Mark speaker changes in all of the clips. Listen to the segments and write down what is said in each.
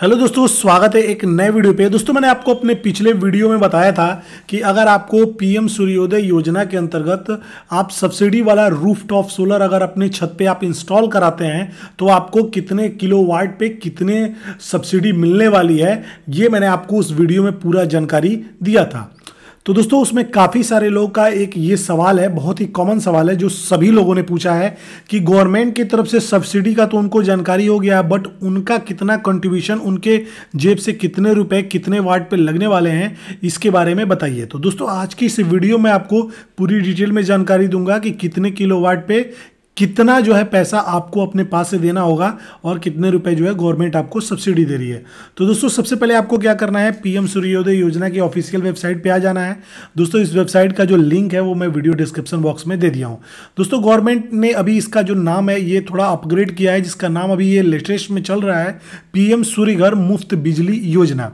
Speaker 1: hello दोस्तों स्वागत है एक नए वीडियो पे दोस्तों मैंने आपको अपने पिछले वीडियो में बताया था कि अगर आपको पीएम सूर्योदय योजना के अंतर्गत आप सब्सिडी वाला रूफटॉप सोलर अगर अपने छत पे आप इंस्टॉल कराते हैं तो आपको कितने किलोवाट पे कितने सब्सिडी मिलने वाली है ये मैंने आपको उस वीडियो में पूरा जानकारी दिया था तो दोस्तों उसमें काफ़ी सारे लोगों का एक ये सवाल है बहुत ही कॉमन सवाल है जो सभी लोगों ने पूछा है कि गवर्नमेंट की तरफ से सब्सिडी का तो उनको जानकारी हो गया बट उनका कितना कंट्रीब्यूशन उनके जेब से कितने रुपए कितने वार्ड पे लगने वाले हैं इसके बारे में बताइए तो दोस्तों आज की इस वीडियो में आपको पूरी डिटेल में जानकारी दूंगा कि कितने किलो वाट पे कितना जो है पैसा आपको अपने पास से देना होगा और कितने रुपए जो है गवर्नमेंट आपको सब्सिडी दे रही है तो दोस्तों सबसे पहले आपको क्या करना है पीएम सूर्योदय योजना की ऑफिशियल वेबसाइट पे आ जाना है दोस्तों इस वेबसाइट का जो लिंक है वो मैं वीडियो डिस्क्रिप्शन बॉक्स में दे दिया हूँ दोस्तों गवर्नमेंट ने अभी इसका जो नाम है ये थोड़ा अपग्रेड किया है जिसका नाम अभी ये लेटेस्ट में चल रहा है सूर्य घर मुफ्त बिजली योजना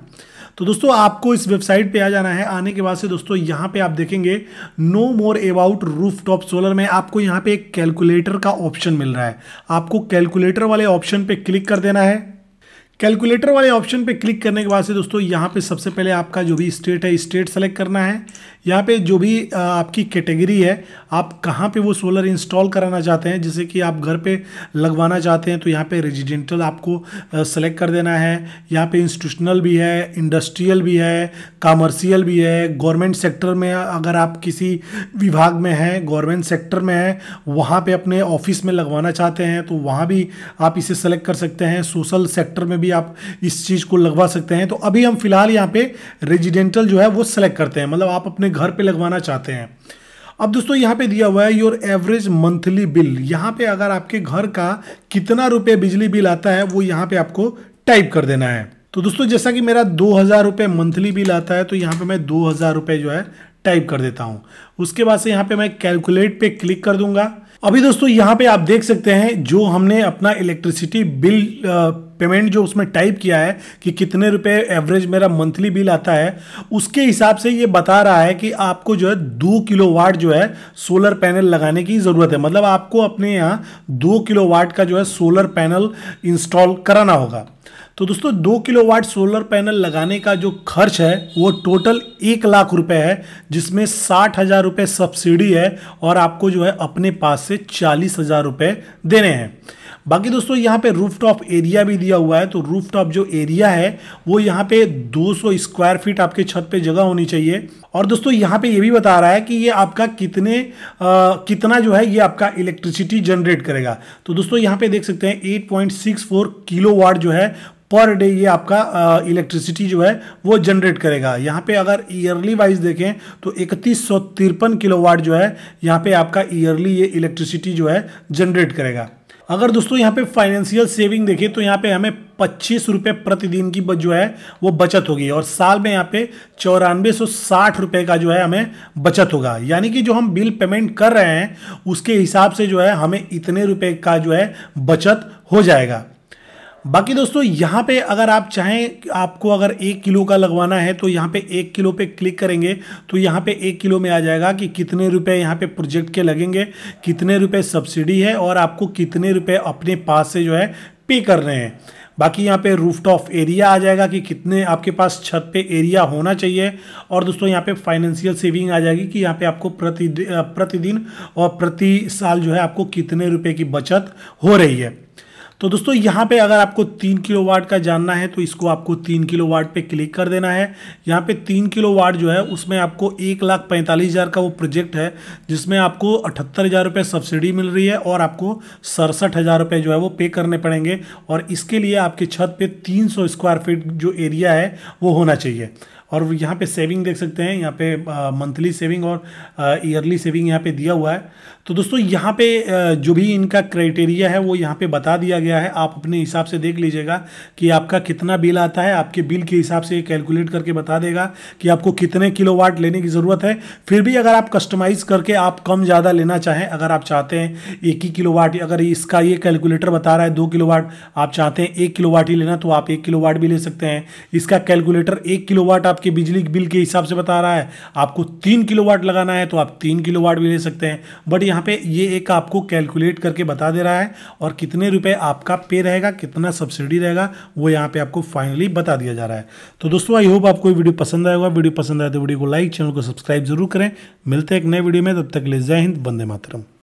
Speaker 1: तो दोस्तों आपको इस वेबसाइट पे आ जाना है आने के बाद से दोस्तों यहाँ पे आप देखेंगे know more about rooftop solar में आपको यहाँ पे एक कैलकुलेटर का ऑप्शन मिल रहा है आपको कैलकुलेटर वाले ऑप्शन पे क्लिक कर देना है कैलकुलेटर वाले ऑप्शन पे क्लिक करने के बाद से दोस्तों यहाँ पे सबसे पहले आपका जो भी स्टेट है स्टेट सेलेक्ट करना है यहाँ पे जो भी आपकी कैटेगरी है आप कहाँ पे वो सोलर इंस्टॉल कराना चाहते हैं जैसे कि आप घर पे लगवाना चाहते हैं तो यहाँ पे रेजिडेंटल आपको सेलेक्ट कर देना है यहाँ पे इंस्टीट्यूशनल भी है इंडस्ट्रियल भी है कॉमर्शियल भी है गवर्नमेंट सेक्टर में अगर आप किसी विभाग में हैं गवर्नमेंट सेक्टर में हैं वहाँ पर अपने ऑफिस में लगवाना चाहते हैं तो वहाँ भी आप इसे सेलेक्ट कर सकते हैं सोशल सेक्टर में भी आप इस चीज़ को लगवा सकते हैं तो अभी हम फिलहाल यहाँ पर रेजिडेंटल जो है वो सेलेक्ट करते हैं मतलब आप अपने घर पे लगवाना चाहते हैं अब दोस्तों यहाँ पे दिया हुआ है योर एवरेज मंथली बिल यहाँ पे अगर आपके घर का कितना रुपये बिजली बिल आता है वो यहाँ पे आपको टाइप कर देना है तो दोस्तों जैसा कि मेरा दो हज़ार रुपये मंथली बिल आता है तो यहाँ पे मैं दो हज़ार रुपये जो है टाइप कर देता हूँ उसके बाद से यहाँ पे मैं कैलकुलेट पे क्लिक कर दूंगा अभी दोस्तों यहाँ पे आप देख सकते हैं जो हमने अपना इलेक्ट्रिसिटी बिल पेमेंट जो उसमें टाइप किया है कि कितने रुपए एवरेज मेरा मंथली बिल आता है उसके हिसाब से ये बता रहा है कि आपको जो है दो किलो वाट जो है सोलर पैनल लगाने की ज़रूरत है मतलब आपको अपने यहाँ दो किलो वाट का जो है सोलर पैनल इंस्टॉल कराना होगा तो दोस्तों दो किलोवाट सोलर पैनल लगाने का जो खर्च है वो टोटल एक लाख रुपए है जिसमें साठ हज़ार रुपये सब्सिडी है और आपको जो है अपने पास से चालीस हज़ार रुपये देने हैं बाकी दोस्तों यहाँ पे रूफटॉप एरिया भी दिया हुआ है तो रूफटॉप जो एरिया है वो यहाँ पे 200 स्क्वायर फीट आपके छत पे जगह होनी चाहिए और दोस्तों यहाँ पे ये भी बता रहा है कि ये आपका कितने आ, कितना जो है ये आपका इलेक्ट्रिसिटी जनरेट करेगा तो दोस्तों यहाँ पे देख सकते हैं 8.64 किलोवाट जो है पर डे ये आपका इलेक्ट्रिसिटी जो है वो जनरेट करेगा यहाँ पे अगर ईयरली वाइज देखें तो इकतीस सौ तिरपन किलोवाट जो है यहाँ पे आपका ईयरली ये इलेक्ट्रिसिटी जो है जनरेट करेगा अगर दोस्तों यहाँ पे फाइनेंशियल सेविंग देखें तो यहाँ पे हमें पच्चीस रुपये प्रतिदिन की जो है वो बचत होगी और साल में यहाँ पे चौरानवे सौ साठ रुपये का जो है हमें बचत होगा यानी कि जो हम बिल पेमेंट कर रहे हैं उसके हिसाब से जो है हमें इतने रुपये का जो है बचत हो जाएगा बाकी दोस्तों यहाँ पे अगर आप चाहें आपको अगर एक किलो का लगवाना है तो यहाँ पे एक किलो पे क्लिक करेंगे तो यहाँ पे एक किलो में आ जाएगा कि कितने रुपए यहाँ पे प्रोजेक्ट के लगेंगे कितने रुपए सब्सिडी है और आपको कितने रुपए अपने पास से जो है पे करने हैं बाकी यहाँ पे टॉप एरिया आ जाएगा कि कितने आपके पास छत पे एरिया होना चाहिए और दोस्तों यहाँ पे फाइनेंशियल सेविंग आ जाएगी कि यहाँ पे आपको प्रति प्रतिदिन और प्रति साल जो है आपको कितने रुपए की बचत हो रही है तो दोस्तों यहाँ पे अगर आपको तीन किलो वाट का जानना है तो इसको आपको तीन किलो वाट पे क्लिक कर देना है यहाँ पे तीन किलो वाट जो है उसमें आपको एक लाख पैंतालीस हज़ार का वो प्रोजेक्ट है जिसमें आपको अठहत्तर हज़ार रुपये सब्सिडी मिल रही है और आपको सड़सठ हज़ार रुपये जो है वो पे करने पड़ेंगे और इसके लिए आपकी छत पर तीन सौ स्क्वायर फीट जो एरिया है वो होना चाहिए और यहाँ पे सेविंग देख सकते हैं यहाँ पे मंथली सेविंग और ईयरली सेविंग यहाँ पे दिया हुआ है तो दोस्तों यहाँ पे जो भी इनका क्राइटेरिया है वो यहाँ पे बता दिया गया है आप अपने हिसाब से देख लीजिएगा कि आपका कितना बिल आता है आपके बिल के हिसाब से कैलकुलेट करके बता देगा कि आपको कितने किलो वाट लेने की ज़रूरत है फिर भी अगर आप कस्टमाइज़ करके आप कम ज़्यादा लेना चाहें अगर आप चाहते हैं एक ही किलो वाट अगर इसका ये कैलकुलेटर बता रहा है दो किलो वाट आप चाहते हैं एक किलो वाट ही लेना तो आप एक किलो वाट भी ले सकते हैं इसका कैलकुलेटर एक किलो वाट आप आपके बिजली बिल के हिसाब से बता रहा है आपको तीन किलो लगाना है तो आप तीन किलो भी ले सकते हैं बट यहाँ पे ये एक आपको कैलकुलेट करके बता दे रहा है और कितने रुपए आपका पे रहेगा कितना सब्सिडी रहेगा वो यहाँ पे आपको फाइनली बता दिया जा रहा है तो दोस्तों आई होप आपको वीडियो पसंद आएगा वीडियो पसंद आए तो वीडियो को लाइक चैनल को सब्सक्राइब जरूर करें मिलते हैं एक नए वीडियो में तब तक ले जय हिंद बंदे मातरम